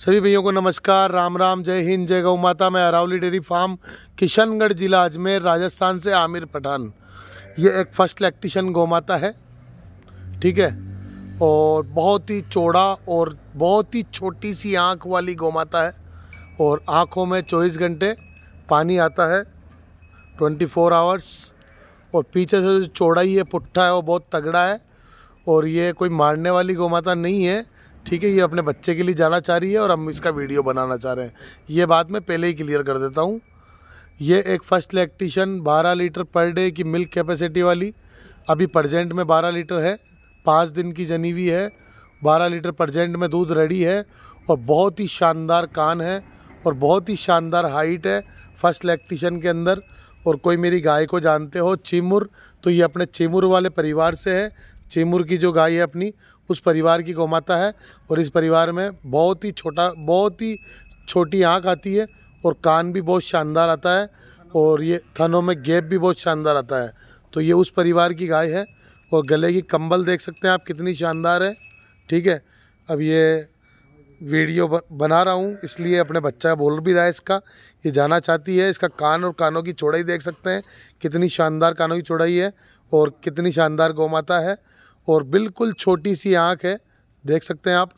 सभी भैयों को नमस्कार राम राम जय हिंद जय गौ माता मैं अरावली डेयरी फार्म किशनगढ़ जिला अजमेर राजस्थान से आमिर पठान ये एक फर्स्ट लैक्टिशन गौ माता है ठीक है और बहुत ही चौड़ा और बहुत ही छोटी सी आँख वाली गौ माता है और आँखों में चौबीस घंटे पानी आता है ट्वेंटी फोर आवर्स और पीछे से जो चौड़ाई है पुट्ठा है वो बहुत तगड़ा है और ये कोई मारने वाली गौ माता नहीं है ठीक है ये अपने बच्चे के लिए जाना चाह रही है और हम इसका वीडियो बनाना चाह रहे हैं ये बात मैं पहले ही क्लियर कर देता हूँ ये एक first electrician 12 litre per day की मिल्क कैपेसिटी वाली अभी प्रजेंट में 12 लीटर है पाँच दिन की जनी हुई है 12 लीटर प्रजेंट में दूध रेडी है और बहुत ही शानदार कान है और बहुत ही शानदार हाइट है फर्स्ट इलेक्ट्रीशियन के अंदर और कोई मेरी गाय को जानते हो चिमुर तो ये अपने चिमुर वाले परिवार से है चेमूर की जो गाय है अपनी उस परिवार की गौमाता है और इस परिवार में बहुत ही छोटा बहुत ही छोटी आँख आती है और कान भी बहुत शानदार आता है और ये थनों में गैप भी बहुत शानदार आता है तो ये उस परिवार की गाय है और गले की कंबल देख सकते हैं आप कितनी शानदार है ठीक है अब ये वीडियो बना रहा हूँ इसलिए अपने बच्चा बोल भी रहा है इसका ये जाना चाहती है इसका कान और कानों की चौड़ाई देख सकते हैं कितनी शानदार कानों की चौड़ाई है और कितनी शानदार गौमाता है और बिल्कुल छोटी सी आँख है देख सकते हैं आप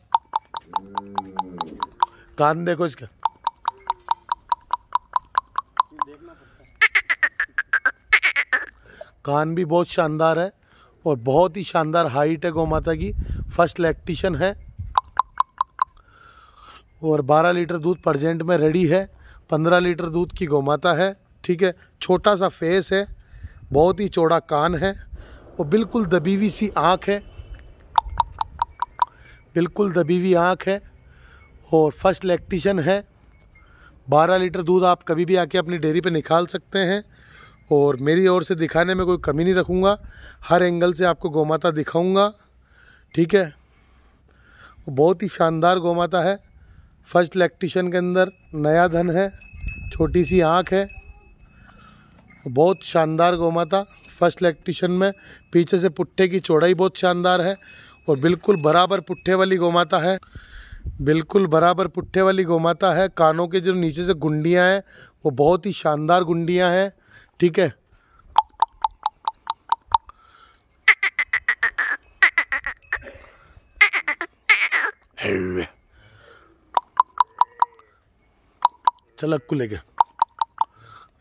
कान देखो इसके कान भी बहुत शानदार है और बहुत ही शानदार हाइट है गौ माता की फर्स्ट लैक्टिशन है और 12 लीटर दूध प्रजेंट में रेडी है 15 लीटर दूध की गौ माता है ठीक है छोटा सा फेस है बहुत ही चौड़ा कान है वो बिल्कुल दबी हुई सी आँख है बिल्कुल दबी हुई आँख है और फर्स्ट लैक्टिशन है 12 लीटर दूध आप कभी भी आके अपनी डेयरी पे निकाल सकते हैं और मेरी ओर से दिखाने में कोई कमी नहीं रखूँगा हर एंगल से आपको गौमाता दिखाऊँगा ठीक है बहुत ही शानदार गौमाता है फर्स्ट लैक्टिशन के अंदर नया धन है छोटी सी आँख है बहुत शानदार गौमाता फर्स्ट इलेक्ट्रिशन में पीछे से पुट्ठे की चौड़ाई बहुत शानदार है और बिल्कुल बराबर पुट्ठे वाली गोमाता है बिल्कुल बराबर पुट्ठे वाली गोमाता है कानों के जो नीचे से गुंडियाँ हैं वो बहुत ही शानदार गुंडियाँ हैं ठीक है चल अक्कू लेके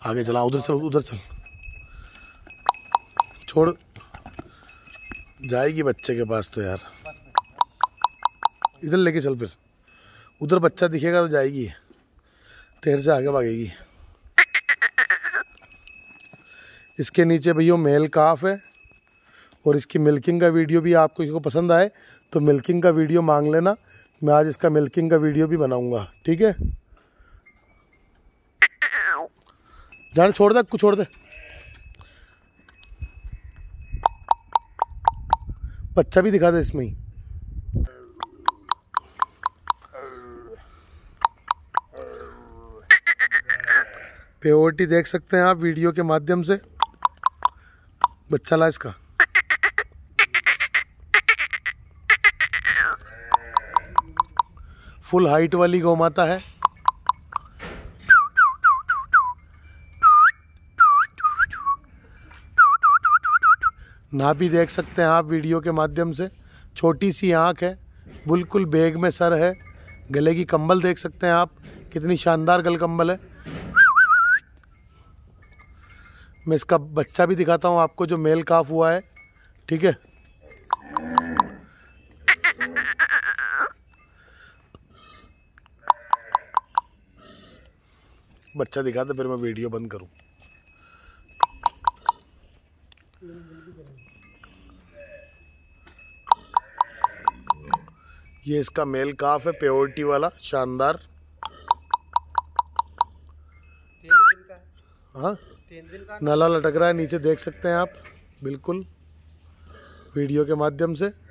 आगे चला उधर चल उधर चल छोड़ जाएगी बच्चे के पास तो यार इधर लेके चल फिर उधर बच्चा दिखेगा तो जाएगी तेर से आगे भागेगी इसके नीचे भैया मेल काफ है और इसकी मिल्किंग का वीडियो भी आपको इसको पसंद आए तो मिल्किंग का वीडियो मांग लेना मैं आज इसका मिल्किंग का वीडियो भी बनाऊंगा ठीक है जान छोड़ दे कुछ छोड़ दे बच्चा भी दिखा दे इसमें ही प्योरिटी देख सकते हैं आप वीडियो के माध्यम से बच्चा ला इसका फुल हाइट वाली गौ माता है ना भी देख सकते हैं आप वीडियो के माध्यम से छोटी सी आँख है बिल्कुल बैग में सर है गले की कंबल देख सकते हैं आप कितनी शानदार गल कंबल है मैं इसका बच्चा भी दिखाता हूँ आपको जो मेल काफ हुआ है ठीक है बच्चा दिखाते फिर मैं वीडियो बंद करूँ ये इसका मेल काफ है प्योरिटी वाला शानदार हाँ नाला लटक रहा है नीचे देख सकते हैं आप बिल्कुल वीडियो के माध्यम से